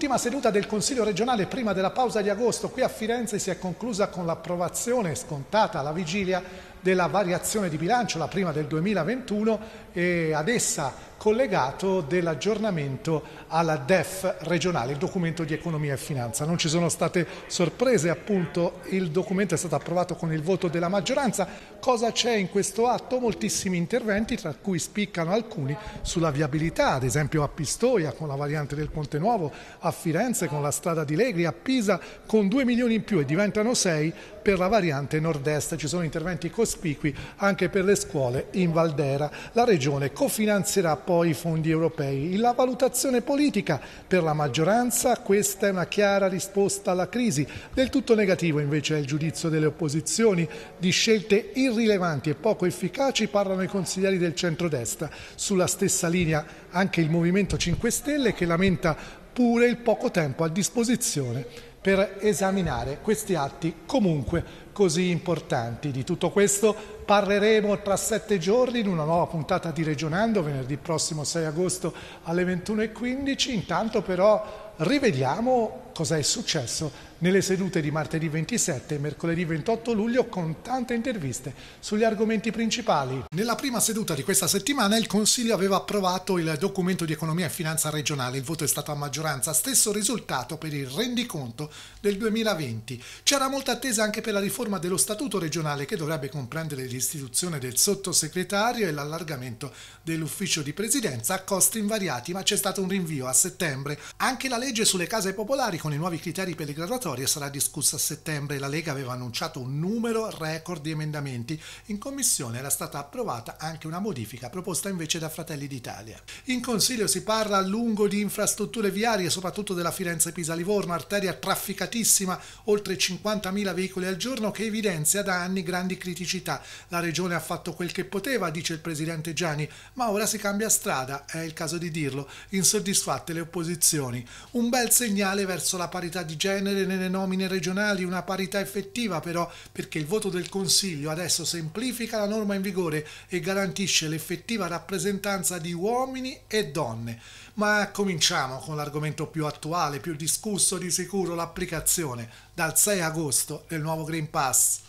L'ultima seduta del Consiglio regionale prima della pausa di agosto qui a Firenze si è conclusa con l'approvazione scontata alla vigilia della variazione di bilancio, la prima del 2021 e ad essa collegato dell'aggiornamento alla DEF regionale, il documento di economia e finanza. Non ci sono state sorprese, appunto il documento è stato approvato con il voto della maggioranza. Cosa c'è in questo atto? Moltissimi interventi, tra cui spiccano alcuni sulla viabilità, ad esempio a Pistoia con la variante del Ponte Nuovo, a Firenze con la strada di Legri, a Pisa con 2 milioni in più e diventano 6 per la variante nord-est. Ci sono interventi cospicui anche per le scuole in Valdera. La regione cofinanzierà poi i fondi europei. La valutazione politica per la maggioranza, questa è una chiara risposta alla crisi. Del tutto negativo invece è il giudizio delle opposizioni. Di scelte irrilevanti e poco efficaci parlano i consiglieri del centrodestra. Sulla stessa linea anche il Movimento 5 Stelle che lamenta pure il poco tempo a disposizione per esaminare questi atti comunque così importanti. Di tutto questo parleremo tra sette giorni in una nuova puntata di Regionando, venerdì prossimo 6 agosto alle 21.15. Intanto però rivediamo cosa è successo nelle sedute di martedì 27 e mercoledì 28 luglio con tante interviste sugli argomenti principali. Nella prima seduta di questa settimana il Consiglio aveva approvato il documento di economia e finanza regionale, il voto è stato a maggioranza, stesso risultato per il rendiconto del 2020. C'era molta attesa anche per la riforma riforma dello Statuto regionale che dovrebbe comprendere l'istituzione del sottosegretario e l'allargamento dell'ufficio di presidenza a costi invariati, ma c'è stato un rinvio a settembre. Anche la legge sulle case popolari con i nuovi criteri per le graduatorie sarà discussa a settembre. La Lega aveva annunciato un numero record di emendamenti. In commissione era stata approvata anche una modifica proposta invece da Fratelli d'Italia. In Consiglio si parla a lungo di infrastrutture viarie, soprattutto della Firenze-Pisa-Livorno, arteria trafficatissima, oltre 50.000 veicoli al giorno che che evidenzia da anni grandi criticità. La regione ha fatto quel che poteva, dice il presidente Gianni, ma ora si cambia strada, è il caso di dirlo, insoddisfatte le opposizioni. Un bel segnale verso la parità di genere nelle nomine regionali, una parità effettiva però, perché il voto del Consiglio adesso semplifica la norma in vigore e garantisce l'effettiva rappresentanza di uomini e donne. Ma cominciamo con l'argomento più attuale, più discusso di sicuro, l'applicazione dal 6 agosto del nuovo Green Pass.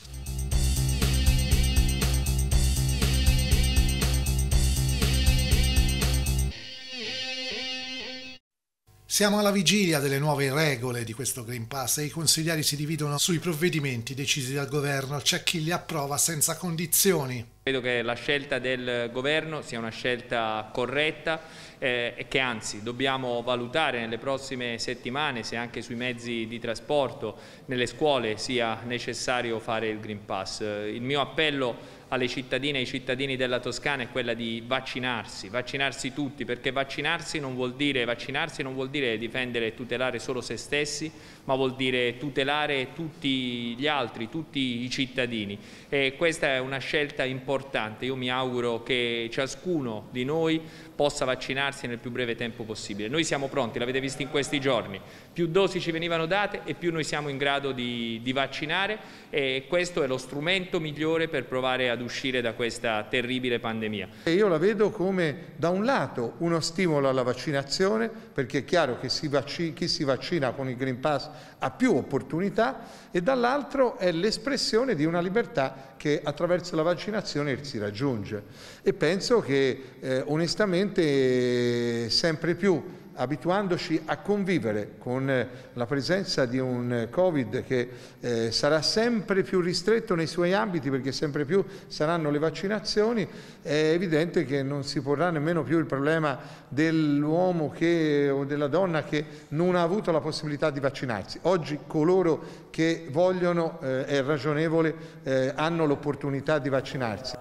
Siamo alla vigilia delle nuove regole di questo Green Pass e i consiglieri si dividono sui provvedimenti decisi dal governo. C'è chi li approva senza condizioni, Credo che la scelta del governo sia una scelta corretta eh, e che anzi dobbiamo valutare nelle prossime settimane se anche sui mezzi di trasporto, nelle scuole sia necessario fare il Green Pass. Il mio appello alle cittadine e ai cittadini della Toscana è quella di vaccinarsi, vaccinarsi tutti, perché vaccinarsi non vuol dire, vaccinarsi non vuol dire difendere e tutelare solo se stessi, ma vuol dire tutelare tutti gli altri, tutti i cittadini. E questa è una scelta importante, io mi auguro che ciascuno di noi possa vaccinarsi nel più breve tempo possibile. Noi siamo pronti, l'avete visto in questi giorni, più dosi ci venivano date e più noi siamo in grado di, di vaccinare e questo è lo strumento migliore per provare ad uscire da questa terribile pandemia. Io la vedo come da un lato uno stimolo alla vaccinazione perché è chiaro che si vaccina, chi si vaccina con il Green Pass ha più opportunità e dall'altro è l'espressione di una libertà che attraverso la vaccinazione si raggiunge e penso che eh, onestamente veramente eh, sempre più abituandoci a convivere con eh, la presenza di un eh, Covid che eh, sarà sempre più ristretto nei suoi ambiti perché sempre più saranno le vaccinazioni, è evidente che non si porrà nemmeno più il problema dell'uomo o della donna che non ha avuto la possibilità di vaccinarsi. Oggi coloro che vogliono, eh, è ragionevole, eh, hanno l'opportunità di vaccinarsi.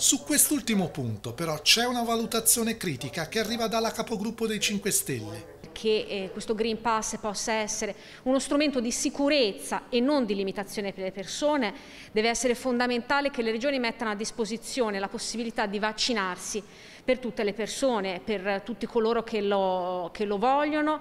Su quest'ultimo punto però c'è una valutazione critica che arriva dalla capogruppo dei 5 Stelle che eh, questo Green Pass possa essere uno strumento di sicurezza e non di limitazione per le persone, deve essere fondamentale che le regioni mettano a disposizione la possibilità di vaccinarsi per tutte le persone, per tutti coloro che lo, che lo vogliono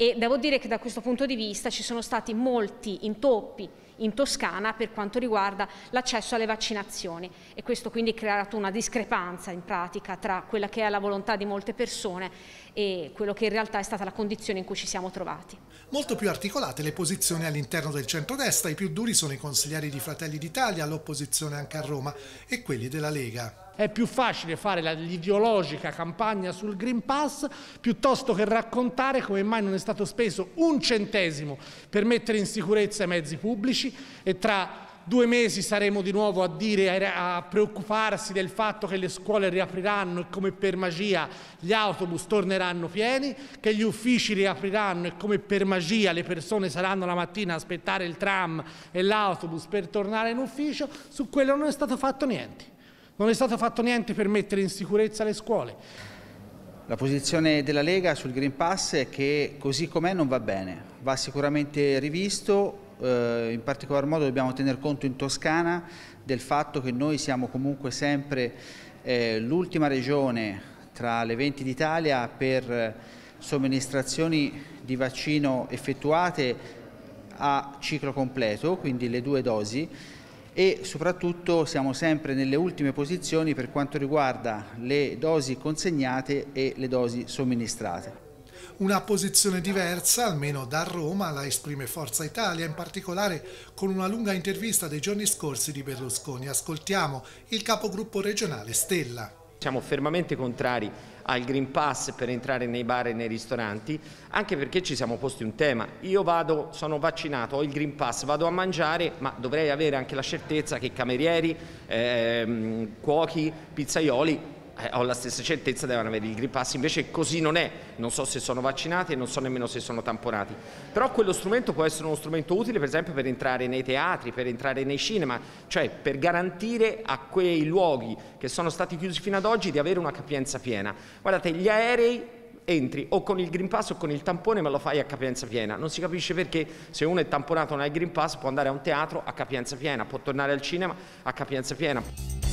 e devo dire che da questo punto di vista ci sono stati molti intoppi in Toscana per quanto riguarda l'accesso alle vaccinazioni e questo quindi ha creato una discrepanza in pratica tra quella che è la volontà di molte persone e quello che in realtà è stata la condizione in cui ci siamo trovati. Molto più articolate le posizioni all'interno del centrodestra, i più duri sono i consiglieri di Fratelli d'Italia, l'opposizione anche a Roma e quelli della Lega. È più facile fare l'ideologica campagna sul Green Pass piuttosto che raccontare come mai non è stato speso un centesimo per mettere in sicurezza i mezzi pubblici e tra due mesi saremo di nuovo a, dire, a preoccuparsi del fatto che le scuole riapriranno e come per magia gli autobus torneranno pieni, che gli uffici riapriranno e come per magia le persone saranno la mattina a aspettare il tram e l'autobus per tornare in ufficio, su quello non è stato fatto niente. Non è stato fatto niente per mettere in sicurezza le scuole. La posizione della Lega sul Green Pass è che così com'è non va bene, va sicuramente rivisto, eh, in particolar modo dobbiamo tener conto in Toscana del fatto che noi siamo comunque sempre eh, l'ultima regione tra le 20 d'Italia per eh, somministrazioni di vaccino effettuate a ciclo completo, quindi le due dosi, e soprattutto siamo sempre nelle ultime posizioni per quanto riguarda le dosi consegnate e le dosi somministrate. Una posizione diversa, almeno da Roma, la esprime Forza Italia, in particolare con una lunga intervista dei giorni scorsi di Berlusconi. Ascoltiamo il capogruppo regionale Stella. Siamo fermamente contrari al Green Pass per entrare nei bar e nei ristoranti, anche perché ci siamo posti un tema. Io vado, sono vaccinato, ho il Green Pass, vado a mangiare, ma dovrei avere anche la certezza che camerieri, ehm, cuochi, pizzaioli eh, ho la stessa certezza, devono avere il Green Pass, invece così non è, non so se sono vaccinati e non so nemmeno se sono tamponati. Però quello strumento può essere uno strumento utile per esempio per entrare nei teatri, per entrare nei cinema, cioè per garantire a quei luoghi che sono stati chiusi fino ad oggi di avere una capienza piena. Guardate, gli aerei entri o con il Green Pass o con il tampone ma lo fai a capienza piena. Non si capisce perché se uno è tamponato non ha il Green Pass può andare a un teatro a capienza piena, può tornare al cinema a capienza piena.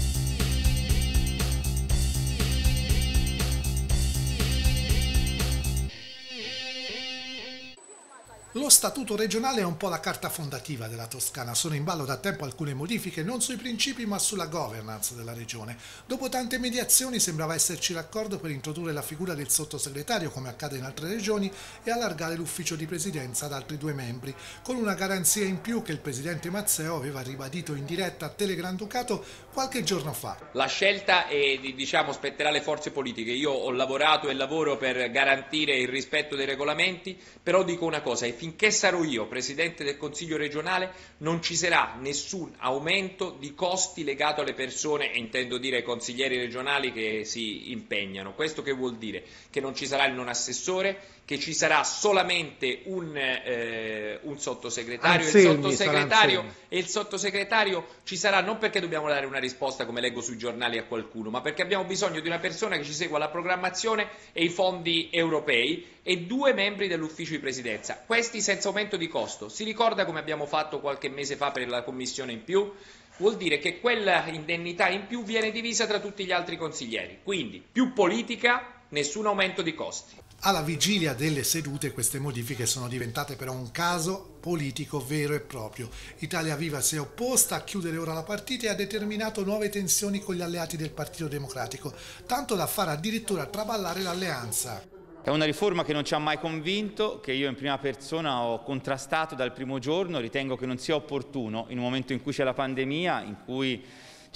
Lo statuto regionale è un po' la carta fondativa della Toscana, sono in ballo da tempo alcune modifiche non sui principi ma sulla governance della regione. Dopo tante mediazioni sembrava esserci l'accordo per introdurre la figura del sottosegretario come accade in altre regioni e allargare l'ufficio di presidenza ad altri due membri, con una garanzia in più che il presidente Mazzeo aveva ribadito in diretta a Telegranducato qualche giorno fa. La scelta è, diciamo, spetterà alle forze politiche. Io ho lavorato e lavoro per garantire il rispetto dei regolamenti, però dico una cosa, è finito finché sarò io Presidente del Consiglio regionale non ci sarà nessun aumento di costi legato alle persone, e intendo dire ai consiglieri regionali che si impegnano. Questo che vuol dire? Che non ci sarà il non assessore, che ci sarà solamente un, eh, un sottosegretario, Anselmi, ah, il sottosegretario e il sottosegretario ci sarà non perché dobbiamo dare una risposta come leggo sui giornali a qualcuno, ma perché abbiamo bisogno di una persona che ci segua la programmazione e i fondi europei e due membri dell'ufficio di presidenza, questi senza aumento di costo. Si ricorda come abbiamo fatto qualche mese fa per la commissione in più? Vuol dire che quella indennità in più viene divisa tra tutti gli altri consiglieri, quindi più politica, nessun aumento di costi. Alla vigilia delle sedute queste modifiche sono diventate però un caso politico vero e proprio. Italia Viva si è opposta a chiudere ora la partita e ha determinato nuove tensioni con gli alleati del Partito Democratico, tanto da far addirittura traballare l'alleanza. È una riforma che non ci ha mai convinto, che io in prima persona ho contrastato dal primo giorno, ritengo che non sia opportuno in un momento in cui c'è la pandemia, in cui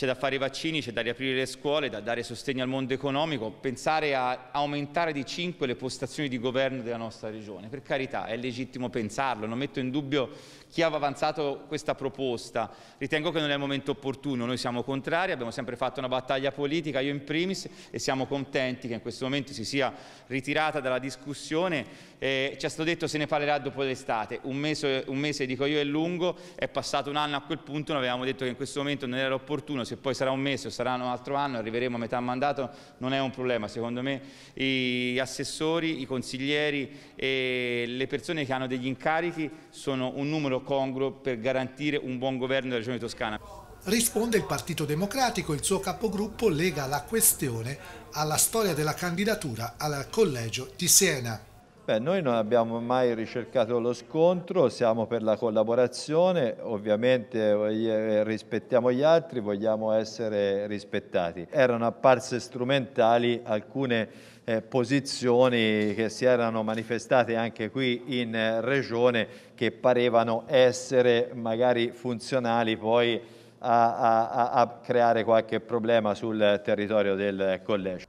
c'è da fare i vaccini, c'è da riaprire le scuole, da dare sostegno al mondo economico, pensare a aumentare di 5 le postazioni di governo della nostra regione. Per carità, è legittimo pensarlo, non metto in dubbio chi aveva avanzato questa proposta. Ritengo che non è il momento opportuno, noi siamo contrari, abbiamo sempre fatto una battaglia politica, io in primis, e siamo contenti che in questo momento si sia ritirata dalla discussione. Eh, ci è stato detto se ne parlerà dopo l'estate, un mese, un mese dico io è lungo, è passato un anno a quel punto, noi avevamo detto che in questo momento non era opportuno, se poi sarà un mese o sarà un altro anno, arriveremo a metà mandato, non è un problema. Secondo me gli assessori, i consiglieri e le persone che hanno degli incarichi sono un numero numero congruo per garantire un buon governo della regione toscana. Risponde il Partito Democratico, il suo capogruppo lega la questione alla storia della candidatura al collegio di Siena. Beh, noi non abbiamo mai ricercato lo scontro, siamo per la collaborazione, ovviamente eh, rispettiamo gli altri, vogliamo essere rispettati. Erano apparse strumentali alcune eh, posizioni che si erano manifestate anche qui in eh, Regione che parevano essere magari funzionali poi a, a, a, creare qualche problema sul territorio del collegio.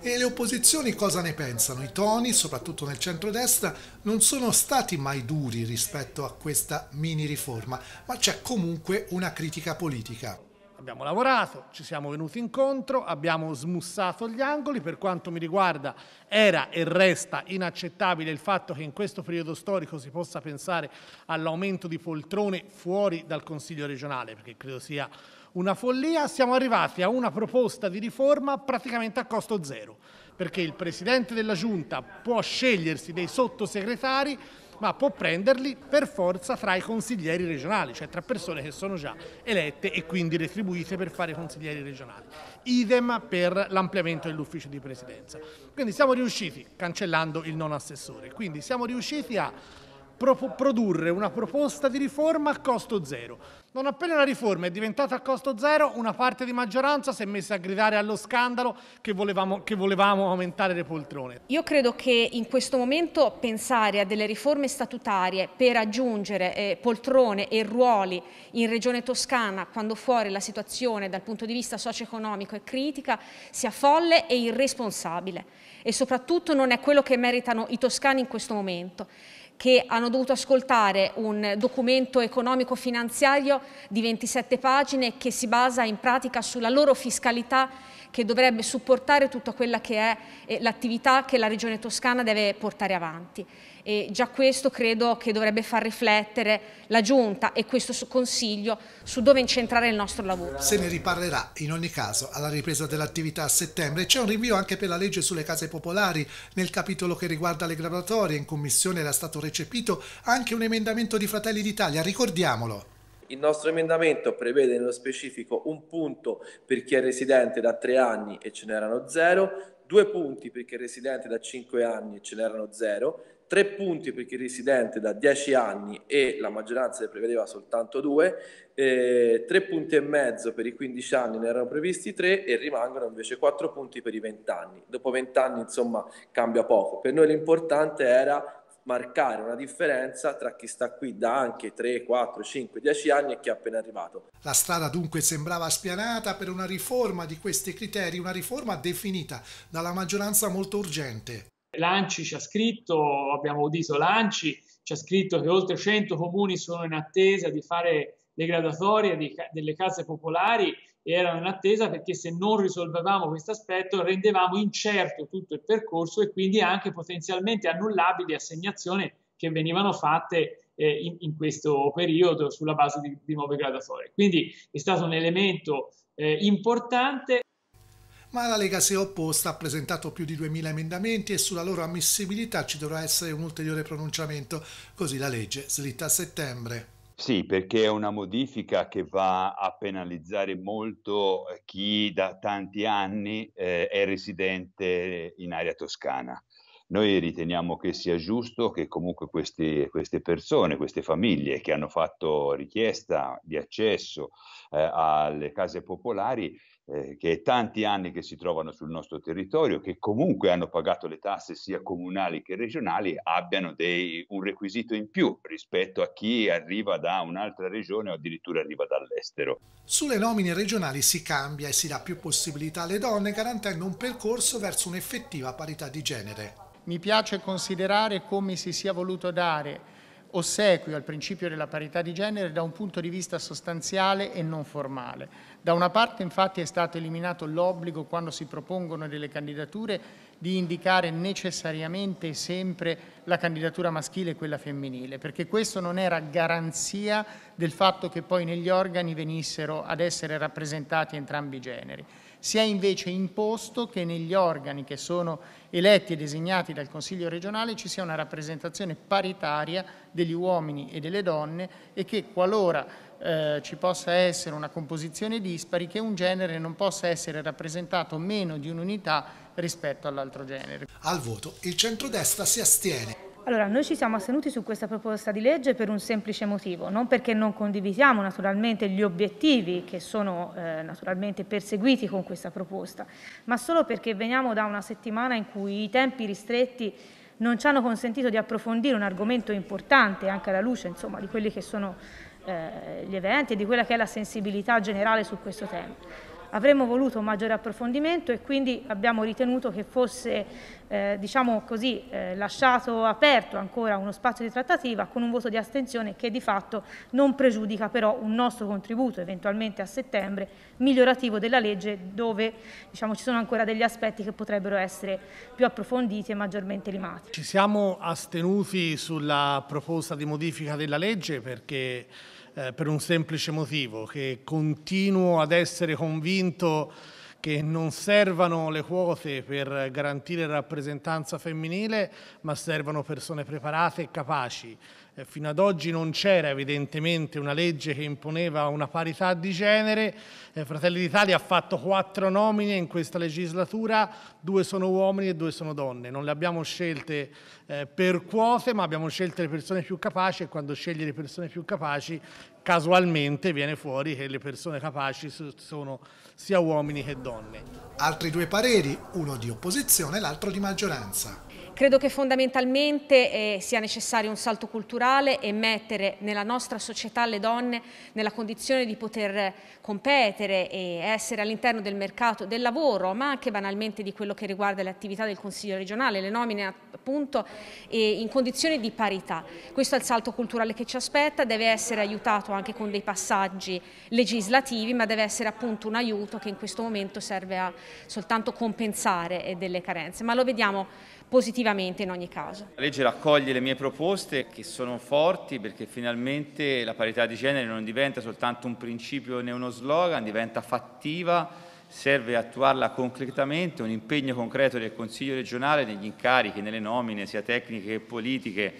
E le opposizioni cosa ne pensano? I toni, soprattutto nel centrodestra, non sono stati mai duri rispetto a questa mini riforma, ma c'è comunque una critica politica abbiamo lavorato, ci siamo venuti incontro, abbiamo smussato gli angoli, per quanto mi riguarda era e resta inaccettabile il fatto che in questo periodo storico si possa pensare all'aumento di poltrone fuori dal Consiglio regionale, perché credo sia una follia, siamo arrivati a una proposta di riforma praticamente a costo zero, perché il Presidente della Giunta può scegliersi dei sottosegretari ma può prenderli per forza tra i consiglieri regionali, cioè tra persone che sono già elette e quindi retribuite per fare consiglieri regionali. Idem per l'ampliamento dell'ufficio di presidenza. Quindi siamo riusciti, cancellando il non assessore, quindi siamo riusciti a pro produrre una proposta di riforma a costo zero. Non appena la riforma è diventata a costo zero, una parte di maggioranza si è messa a gridare allo scandalo che volevamo, che volevamo aumentare le poltrone. Io credo che in questo momento pensare a delle riforme statutarie per aggiungere eh, poltrone e ruoli in Regione Toscana quando fuori la situazione dal punto di vista socio-economico è critica sia folle e irresponsabile e soprattutto non è quello che meritano i toscani in questo momento che hanno dovuto ascoltare un documento economico-finanziario di 27 pagine che si basa in pratica sulla loro fiscalità che dovrebbe supportare tutta quella che è eh, l'attività che la Regione Toscana deve portare avanti. E già questo credo che dovrebbe far riflettere la Giunta e questo consiglio su dove incentrare il nostro lavoro. Se ne riparlerà in ogni caso alla ripresa dell'attività a settembre. C'è un rinvio anche per la legge sulle case popolari. Nel capitolo che riguarda le graduatorie in commissione era stato recepito anche un emendamento di Fratelli d'Italia, ricordiamolo. Il nostro emendamento prevede nello specifico un punto per chi è residente da tre anni e ce n'erano zero, due punti per chi è residente da cinque anni e ce n'erano zero, tre punti per chi è residente da dieci anni e la maggioranza ne prevedeva soltanto due, eh, tre punti e mezzo per i quindici anni ne erano previsti tre e rimangono invece quattro punti per i vent'anni. Dopo vent'anni insomma cambia poco. Per noi l'importante era marcare una differenza tra chi sta qui da anche 3, 4, 5, 10 anni e chi è appena arrivato. La strada dunque sembrava spianata per una riforma di questi criteri, una riforma definita dalla maggioranza molto urgente. L'Anci ci ha scritto, abbiamo udito l'Anci, ci ha scritto che oltre 100 comuni sono in attesa di fare le gradatorie di, delle case popolari erano in attesa perché se non risolvevamo questo aspetto rendevamo incerto tutto il percorso e quindi anche potenzialmente annullabili assegnazioni che venivano fatte eh, in, in, questo periodo sulla base di, di nuove graduatorie. Quindi è stato un elemento eh, importante. Ma la Lega si è opposta, ha presentato più di 2.000 emendamenti e sulla loro ammissibilità ci dovrà essere un ulteriore pronunciamento, così la legge slitta a settembre. Sì, perché è una modifica che va a penalizzare molto eh, chi da tanti anni eh, è residente in area toscana. Noi riteniamo che sia giusto che comunque questi, queste persone, queste famiglie che hanno fatto richiesta di accesso eh, alle case popolari eh, che è tanti anni che si trovano sul nostro territorio, che comunque hanno pagato le tasse sia comunali che regionali, abbiano dei, un requisito in più rispetto a chi arriva da un'altra regione o addirittura arriva dall'estero. Sulle nomine regionali si cambia e si dà più possibilità alle donne garantendo un percorso verso un'effettiva parità di genere. Mi piace considerare come si sia voluto dare ossequio al principio della parità di genere da un punto di vista sostanziale e non formale da una parte infatti è stato eliminato l'obbligo quando si propongono delle candidature di indicare necessariamente sempre la candidatura maschile e quella femminile, perché questo non era garanzia del fatto che poi negli organi venissero ad essere rappresentati entrambi i generi. Si è invece imposto che negli organi che sono eletti e designati dal Consiglio regionale ci sia una rappresentazione paritaria degli uomini e delle donne e che qualora eh, ci possa essere una composizione dispari, che un genere non possa essere rappresentato meno di un'unità rispetto all'altro genere. Al voto il centrodestra si astiene. Allora, noi ci siamo astenuti su questa proposta di legge per un semplice motivo, non perché non condividiamo naturalmente gli obiettivi che sono eh, naturalmente perseguiti con questa proposta, ma solo perché veniamo da una settimana in cui i tempi ristretti non ci hanno consentito di approfondire un argomento importante anche alla luce insomma, di quelli che sono eh, gli eventi e di quella che è la sensibilità generale su questo tema avremmo voluto un maggiore approfondimento e quindi abbiamo ritenuto che fosse eh, diciamo così, eh, lasciato aperto ancora uno spazio di trattativa con un voto di astensione che di fatto non pregiudica però un nostro contributo eventualmente a settembre migliorativo della legge dove diciamo, ci sono ancora degli aspetti che potrebbero essere più approfonditi e maggiormente limati. Ci siamo astenuti sulla proposta di modifica della legge perché eh, per un semplice motivo, che continuo ad essere convinto che non servano le quote per garantire rappresentanza femminile, ma servono persone preparate e capaci eh, fino ad oggi non c'era evidentemente una legge che imponeva una parità di genere. Eh, Fratelli d'Italia ha fatto quattro nomine in questa legislatura, due sono uomini e due sono donne. Non le abbiamo scelte eh, per quote, ma abbiamo scelto le persone più capaci e quando scegli le persone più capaci casualmente viene fuori che le persone capaci sono sia uomini che donne. Altri due pareri, uno di opposizione e l'altro di maggioranza. Credo che fondamentalmente eh, sia necessario un salto culturale e mettere nella nostra società le donne nella condizione di poter competere e essere all'interno del mercato del lavoro, ma anche banalmente di quello che riguarda le attività del Consiglio regionale, le nomine appunto eh, in condizioni di parità. Questo è il salto culturale che ci aspetta, deve essere aiutato anche con dei passaggi legislativi, ma deve essere appunto un aiuto che in questo momento serve a soltanto compensare eh, delle carenze, ma lo vediamo positivamente in ogni caso. La legge raccoglie le mie proposte che sono forti perché finalmente la parità di genere non diventa soltanto un principio né uno slogan, diventa fattiva serve attuarla concretamente, un impegno concreto del Consiglio regionale negli incarichi, nelle nomine, sia tecniche che politiche,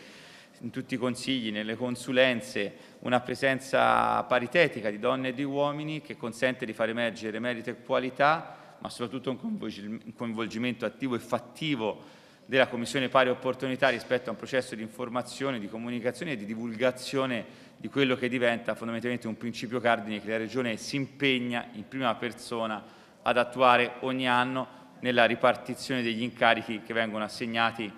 in tutti i consigli, nelle consulenze, una presenza paritetica di donne e di uomini che consente di far emergere merito e qualità, ma soprattutto un coinvolgimento attivo e fattivo della Commissione Pari Opportunità rispetto a un processo di informazione, di comunicazione e di divulgazione di quello che diventa fondamentalmente un principio cardine che la Regione si impegna in prima persona ad attuare ogni anno nella ripartizione degli incarichi che vengono assegnati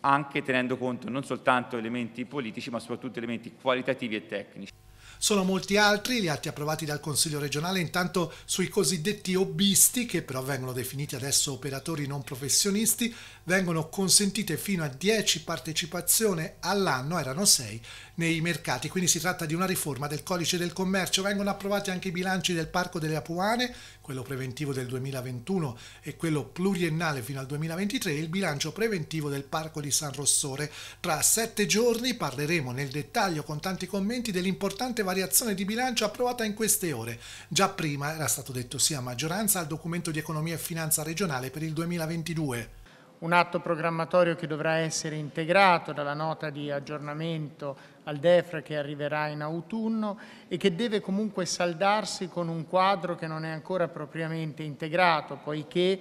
anche tenendo conto non soltanto elementi politici ma soprattutto elementi qualitativi e tecnici. Sono molti altri gli atti approvati dal Consiglio regionale intanto sui cosiddetti hobbisti, che però vengono definiti adesso operatori non professionisti, vengono consentite fino a 10 partecipazioni all'anno, erano 6, nei mercati. Quindi si tratta di una riforma del codice del commercio. Vengono approvati anche i bilanci del Parco delle Apuane, quello preventivo del 2021 e quello pluriennale fino al 2023, e il bilancio preventivo del Parco di San Rossore. Tra sette giorni parleremo nel dettaglio con tanti commenti dell'importante variazione di bilancio approvata in queste ore. Già prima era stato detto sì a maggioranza al documento di economia e finanza regionale per il 2022. Un atto programmatorio che dovrà essere integrato dalla nota di aggiornamento al DEFRA che arriverà in autunno e che deve comunque saldarsi con un quadro che non è ancora propriamente integrato, poiché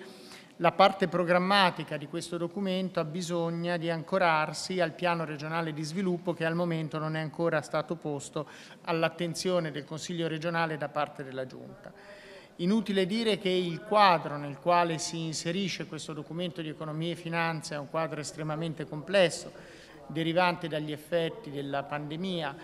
la parte programmatica di questo documento ha bisogno di ancorarsi al piano regionale di sviluppo che al momento non è ancora stato posto all'attenzione del Consiglio regionale da parte della Giunta. Inutile dire che il quadro nel quale si inserisce questo documento di economia e finanza è un quadro estremamente complesso, derivante dagli effetti della pandemia,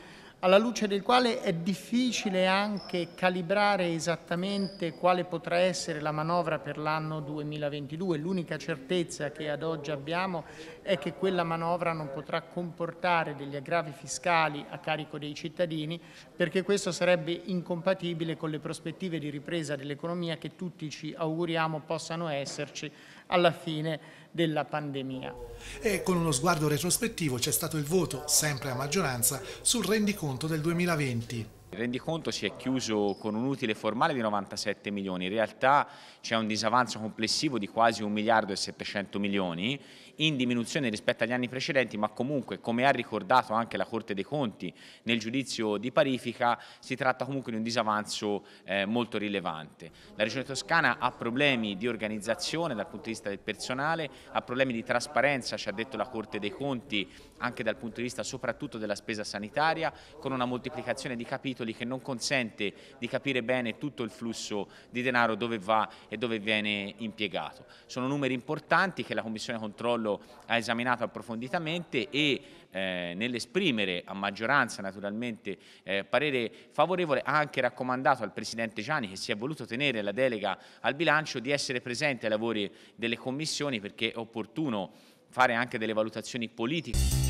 alla luce del quale è difficile anche calibrare esattamente quale potrà essere la manovra per l'anno 2022. L'unica certezza che ad oggi abbiamo è che quella manovra non potrà comportare degli aggravi fiscali a carico dei cittadini perché questo sarebbe incompatibile con le prospettive di ripresa dell'economia che tutti ci auguriamo possano esserci alla fine della pandemia. E con uno sguardo retrospettivo c'è stato il voto, sempre a maggioranza, sul rendiconto del 2020. Il rendiconto si è chiuso con un utile formale di 97 milioni, in realtà c'è un disavanzo complessivo di quasi 1 miliardo e 700 milioni, in diminuzione rispetto agli anni precedenti, ma comunque, come ha ricordato anche la Corte dei Conti nel giudizio di parifica, si tratta comunque di un disavanzo eh, molto rilevante. La Regione Toscana ha problemi di organizzazione dal punto di vista del personale, ha problemi di trasparenza, ci ha detto la Corte dei Conti, anche dal punto di vista soprattutto della spesa sanitaria, con una moltiplicazione di capitoli che non consente di capire bene tutto il flusso di denaro dove va e dove viene impiegato. Sono numeri importanti che la Commissione Controllo Cavallo ha esaminato approfonditamente e eh, nell'esprimere a maggioranza naturalmente eh, parere favorevole ha anche raccomandato al Presidente Gianni che si è voluto tenere la delega al bilancio di essere presente ai lavori delle commissioni perché è opportuno fare anche delle valutazioni politiche.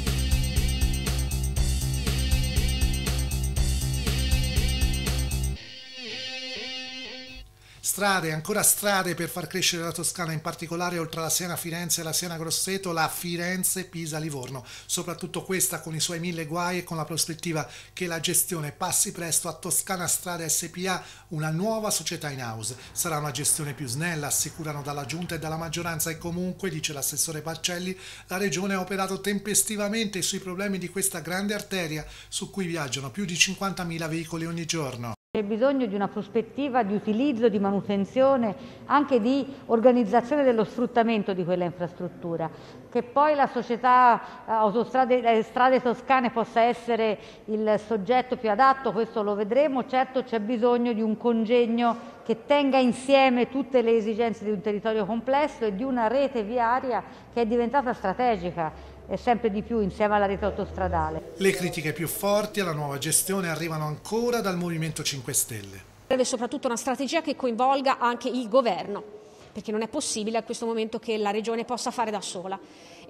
strade, ancora strade per far crescere la Toscana, in particolare oltre alla Siena Firenze e la Siena Grosseto, la Firenze Pisa Livorno, soprattutto questa con i suoi mille guai e con la prospettiva che la gestione passi presto a Toscana Strada SPA, una nuova società in house. Sarà una gestione più snella, assicurano dalla giunta e dalla maggioranza e comunque, dice l'assessore Parcelli, la regione ha operato tempestivamente sui problemi di questa grande arteria su cui viaggiano più di 50.000 veicoli ogni giorno. C'è bisogno di una prospettiva di utilizzo, di manutenzione, anche di organizzazione dello sfruttamento di quella infrastruttura. Che poi la società eh, autostrade eh, strade toscane possa essere il soggetto più adatto, questo lo vedremo. Certo c'è bisogno di un congegno che tenga insieme tutte le esigenze di un territorio complesso e di una rete viaria che è diventata strategica e sempre di più insieme alla rete autostradale. Le critiche più forti alla nuova gestione arrivano ancora dal Movimento 5 Stelle. Serve soprattutto una strategia che coinvolga anche il governo, perché non è possibile a questo momento che la Regione possa fare da sola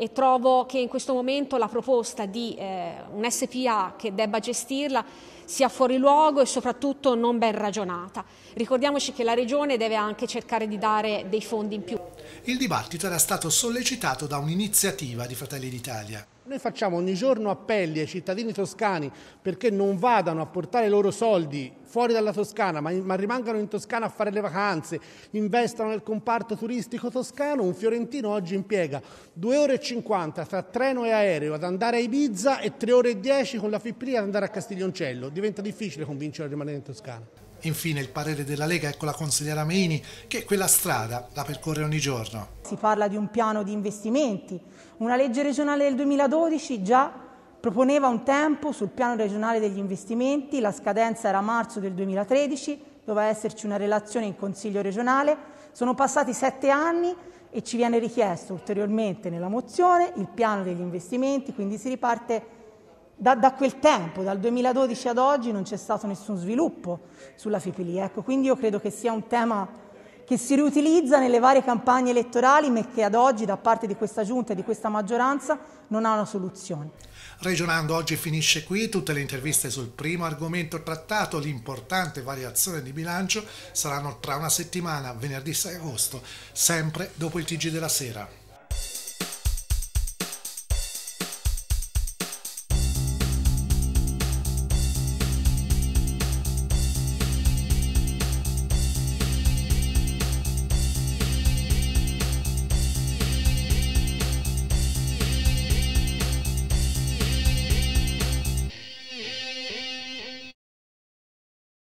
e trovo che in questo momento la proposta di eh, un SPA che debba gestirla sia fuori luogo e soprattutto non ben ragionata. Ricordiamoci che la Regione deve anche cercare di dare dei fondi in più. Il dibattito era stato sollecitato da un'iniziativa di Fratelli d'Italia. Noi facciamo ogni giorno appelli ai cittadini toscani perché non vadano a portare i loro soldi fuori dalla Toscana, ma, ma rimangano in Toscana a fare le vacanze, investano nel comparto turistico toscano. Un fiorentino oggi impiega 2 ore e 50 tra treno e aereo ad andare a Ibiza e 3 ore e 10 con la Fippria ad andare a Castiglioncello. Diventa difficile convincere a rimanere in Toscana. Infine il parere della Lega ecco la consigliera Meini che quella strada la percorre ogni giorno. Si parla di un piano di investimenti, una legge regionale del 2012 già proponeva un tempo sul piano regionale degli investimenti, la scadenza era marzo del 2013, doveva esserci una relazione in Consiglio regionale, sono passati sette anni e ci viene richiesto ulteriormente nella mozione il piano degli investimenti, quindi si riparte da, da, quel tempo, dal 2012 ad oggi, non c'è stato nessun sviluppo sulla FIPLI. Ecco, quindi io credo che sia un tema che si riutilizza nelle varie campagne elettorali, ma che ad oggi da parte di questa giunta e di questa maggioranza non ha una soluzione. Regionando oggi finisce qui tutte le interviste sul primo argomento trattato, l'importante variazione di bilancio saranno tra una settimana, venerdì 6 agosto, sempre dopo il TG della sera.